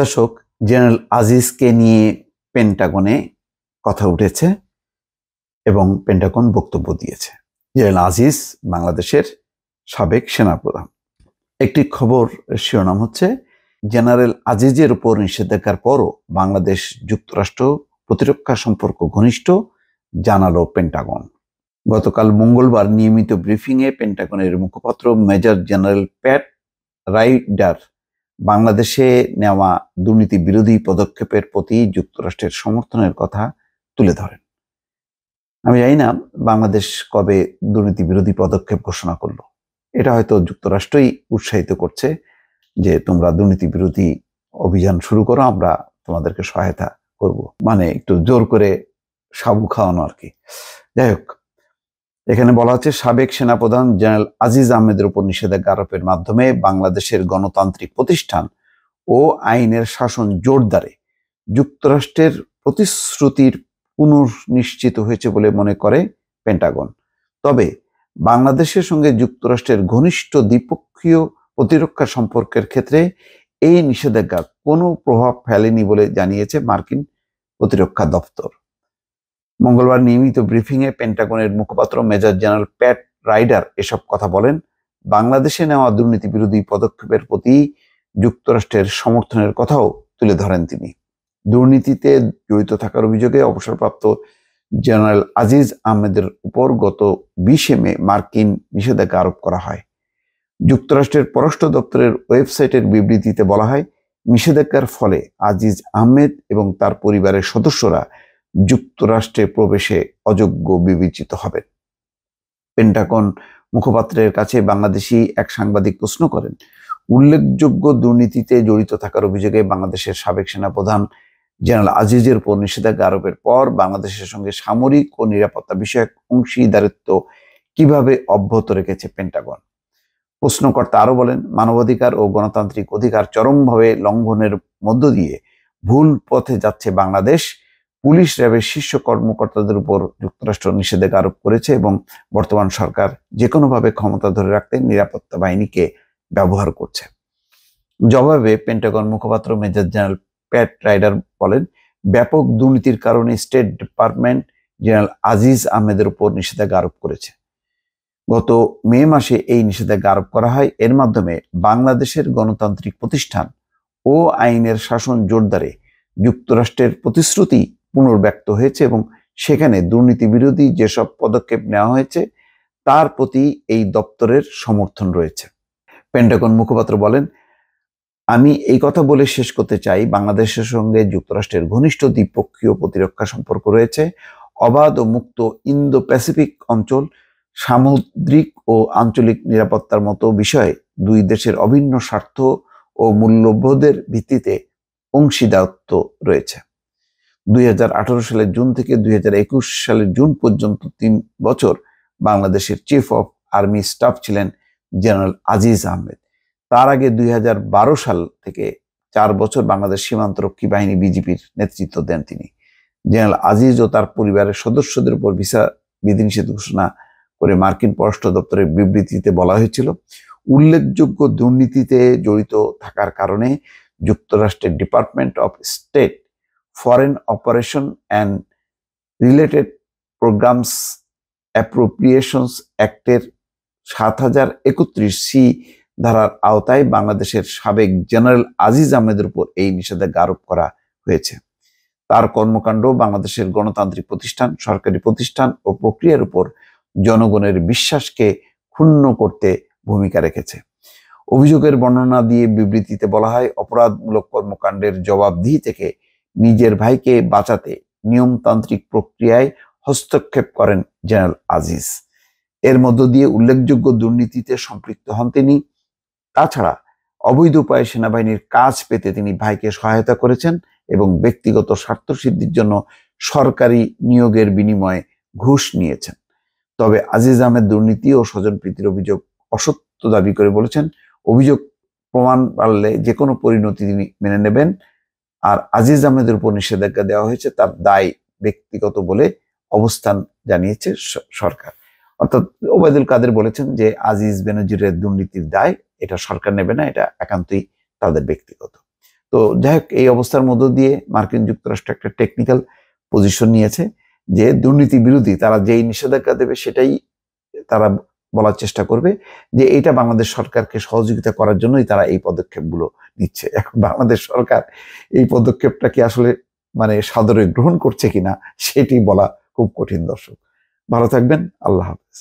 দর্শক জেনারেল আজিজকে নিয়ে পেন্টাগনে কথা উঠেছে এবং পেন্টাগন বক্তব্য দিয়েছে জেনারেল আজিজ বাংলাদেশের সাবেক সেনাপ্রধান একটি খবর শিরোনাম হচ্ছে জেনারেল আজিজের উপর নিষেধাজ্ঞার পরও বাংলাদেশ যুক্তরাষ্ট্র প্রতিরক্ষা সম্পর্ক ঘনিষ্ঠ জানালো পেন্টাগন গতকাল মঙ্গলবার নিয়মিত ব্রিফিংয়ে পেন্টাগনের মুখপাত্র মেজর জেনারেল প্যাট রাইডার বাংলাদেশে নেওয়া দুর্নীতি বিরোধী পদক্ষেপের প্রতি যুক্তরাষ্ট্রের সমর্থনের কথা তুলে ধরেন আমি জানি না বাংলাদেশ কবে দুর্নীতি বিরোধী পদক্ষেপ ঘোষণা করলো এটা হয়তো যুক্তরাষ্ট্রই উৎসাহিত করছে যে তোমরা দুর্নীতি বিরোধী অভিযান শুরু করো আমরা তোমাদেরকে সহায়তা করব মানে একটু জোর করে সাবু খাওয়ানো আর কি যাই হোক এখানে বলা হচ্ছে সাবেক সেনাপ্রধান জেনারেল আজিজ আহমেদের উপর নিষেধাজ্ঞা আরোপের মাধ্যমে বাংলাদেশের গণতান্ত্রিক প্রতিষ্ঠান ও আইনের শাসন জোরদারে যুক্তরাষ্ট্রের প্রতিশ্রুতির পুনর্নিশ্চিত হয়েছে বলে মনে করে পেন্টাগন তবে বাংলাদেশের সঙ্গে যুক্তরাষ্ট্রের ঘনিষ্ঠ দ্বিপক্ষীয় প্রতিরক্ষা সম্পর্কের ক্ষেত্রে এই নিষেধাজ্ঞা কোনো প্রভাব ফেলেনি বলে জানিয়েছে মার্কিন প্রতিরক্ষা দপ্তর মঙ্গলবার নিয়মিত ব্রিফিংয়ে পেন্টাগনের মুখপাত্র মেজর জেনারেল প্যাট রাইডার এসব কথা বলেন বাংলাদেশে নেওয়া দুর্নীতি বিরোধী পদক্ষেপের প্রতি যুক্তরাষ্ট্রের সমর্থনের কথাও তুলে ধরেন তিনি দুর্নীতিতে জড়িত থাকার অভিযোগে অবসরপ্রাপ্ত জেনারেল আজিজ আহমেদের উপর গত বিশে মে মার্কিন নিষেধাজ্ঞা আরোপ করা হয় যুক্তরাষ্ট্রের পররাষ্ট্র দপ্তরের ওয়েবসাইটের বিবৃতিতে বলা হয় নিষেধাজ্ঞার ফলে আজিজ আহমেদ এবং তার পরিবারের সদস্যরা যুক্তরাষ্ট্রে প্রবেশে অযোগ্য বিবেচিত হবেন পেন্টাগন মুখপাত্রের কাছে বাংলাদেশি এক সাংবাদিক প্রশ্ন করেন উল্লেখযোগ্য দুর্নীতিতে জড়িত থাকার অভিযোগে বাংলাদেশের সাবেক সেনাপ্রধান জেনারেল আজিজের উপর নিষেধাজ্ঞা আরোপের পর বাংলাদেশের সঙ্গে সামরিক ও নিরাপত্তা বিষয়ক অংশীদারিত্ব কিভাবে অব্যাহত রেখেছে পেন্টাগন প্রশ্নকর্তা আরও বলেন মানবাধিকার ও গণতান্ত্রিক অধিকার চরমভাবে লঙ্ঘনের মধ্য দিয়ে ভুল পথে যাচ্ছে বাংলাদেশ পুলিশ র্যাবের শীর্ষ কর্মকর্তাদের উপর যুক্তরাষ্ট্র নিষেধাজ্ঞা আরোপ করেছে এবং বর্তমান সরকার যে কোনোভাবে ক্ষমতা ধরে রাখতে নিরাপত্তা বাহিনীকে ব্যবহার করছে জবাবে পেন্টাগন মুখপাত্র মেজর জেনারেল প্যাট রাইডার বলেন ব্যাপক দুর্নীতির কারণে স্টেট ডিপার্টমেন্ট জেনারেল আজিজ আহমেদের উপর নিষেধাজ্ঞা আরোপ করেছে গত মে মাসে এই নিষেধাজ্ঞা আরোপ করা হয় এর মাধ্যমে বাংলাদেশের গণতান্ত্রিক প্রতিষ্ঠান ও আইনের শাসন জোরদারে যুক্তরাষ্ট্রের প্রতিশ্রুতি পুনর্ব্যক্ত হয়েছে এবং সেখানে দুর্নীতি বিরোধী যেসব পদক্ষেপ নেওয়া হয়েছে তার প্রতি এই দপ্তরের সমর্থন রয়েছে পেন্টাগন মুখপাত্র বলেন আমি এই কথা বলে শেষ করতে চাই বাংলাদেশের সঙ্গে যুক্তরাষ্ট্রের ঘনিষ্ঠ দ্বিপক্ষীয় প্রতিরক্ষা সম্পর্ক রয়েছে অবাধ ও মুক্ত ইন্দো প্যাসিফিক অঞ্চল সামুদ্রিক ও আঞ্চলিক নিরাপত্তার মতো বিষয়ে দুই দেশের অভিন্ন স্বার্থ ও মূল্যবোধের ভিত্তিতে অংশীদারত্ব রয়েছে দুই সালের জুন থেকে দুই সালের জুন পর্যন্ত তিন বছর বাংলাদেশের চিফ অফ আর্মি স্টাফ ছিলেন জেনারেল আজিজ আহমেদ তার আগে দুই সাল থেকে চার বছর বাংলাদেশ সীমান্ত রক্ষী বাহিনী বিজেপির নেতৃত্ব দেন তিনি জেনারেল আজিজ ও তার পরিবারের সদস্যদের উপর ভিসা বিধিনিষেধ ঘোষণা করে মার্কিন পররাষ্ট্র দপ্তরের বিবৃতিতে বলা হয়েছিল উল্লেখযোগ্য দুর্নীতিতে জড়িত থাকার কারণে যুক্তরাষ্ট্রের department of state foreign operation and related programs appropriations অ্যাক্টের সাত হাজার একত্রিশ সি ধারার আওতায় বাংলাদেশের সাবেক জেনারেল আজিজ আহমেদের উপর এই নিষেধাজ্ঞা আরোপ করা হয়েছে তার কর্মকাণ্ড বাংলাদেশের গণতান্ত্রিক প্রতিষ্ঠান সরকারি প্রতিষ্ঠান ও প্রক্রিয়ার উপর জনগণের বিশ্বাসকে ক্ষুণ্ণ করতে ভূমিকা রেখেছে অভিযোগের বর্ণনা দিয়ে বিবৃতিতে বলা হয় অপরাধমূলক কর্মকাণ্ডের জবাবদিহি থেকে নিজের ভাইকে বাঁচাতে নিয়মতান্ত্রিক প্রক্রিয়ায় হস্তক্ষেপ করেন জেনারেল আজিজ এর মধ্য দিয়ে উল্লেখযোগ্য দুর্নীতিতে সম্পৃক্ত হন তিনি তাছাড়া অবৈধ উপায়ে সেনাবাহিনীর কাজ পেতে তিনি ভাইকে সহায়তা করেছেন এবং ব্যক্তিগত স্বার্থসিদ্ধির জন্য সরকারি নিয়োগের বিনিময়ে ঘুষ নিয়েছেন তবে আজিজ আহমেদ দুর্নীতি ও স্বজনপ্রীতির অভিযোগ অসত্য দাবি করে বলেছেন অভিযোগ প্রমাণ পারলে যে কোনো পরিণতি তিনি মেনে নেবেন আর আজিজ আহমেদের উপর নিষেধাজ্ঞা দেওয়া হয়েছে তার দায় ব্যক্তিগত বলে অবস্থান জানিয়েছে সরকার অর্থাৎ ওবায়দুল কাদের বলেছেন যে আজিজ বেনজিরের দুর্নীতির দায় এটা সরকার নেবে না এটা একান্তই তাদের ব্যক্তিগত তো যাই হোক এই অবস্থার মধ্য দিয়ে মার্কিন যুক্তরাষ্ট্র একটা টেকনিক্যাল পজিশন নিয়েছে যে দুর্নীতি বিরোধী তারা যেই নিষেধাজ্ঞা দেবে সেটাই তারা বলার চেষ্টা করবে যে এটা বাংলাদেশ সরকারকে সহযোগিতা করার জন্যই তারা এই পদক্ষেপগুলো নিচ্ছে এখন বাংলাদেশ সরকার এই পদক্ষেপটা কি আসলে মানে সাদরে গ্রহণ করছে কিনা সেটি বলা খুব কঠিন দর্শক ভালো থাকবেন আল্লাহ হাফিজ